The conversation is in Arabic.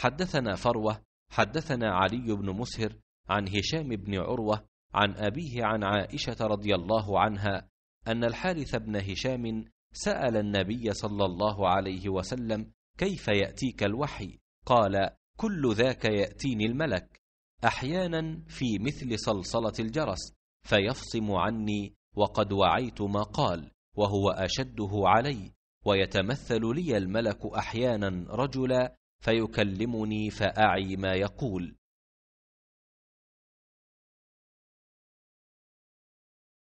حدثنا فروة حدثنا علي بن مسهر عن هشام بن عروة عن أبيه عن عائشة رضي الله عنها أن الحارث بن هشام سأل النبي صلى الله عليه وسلم كيف يأتيك الوحي قال كل ذاك يأتيني الملك أحيانا في مثل صلصلة الجرس فيفصم عني وقد وعيت ما قال وهو أشده علي ويتمثل لي الملك أحيانا رجلا فيكلمني فأعي ما يقول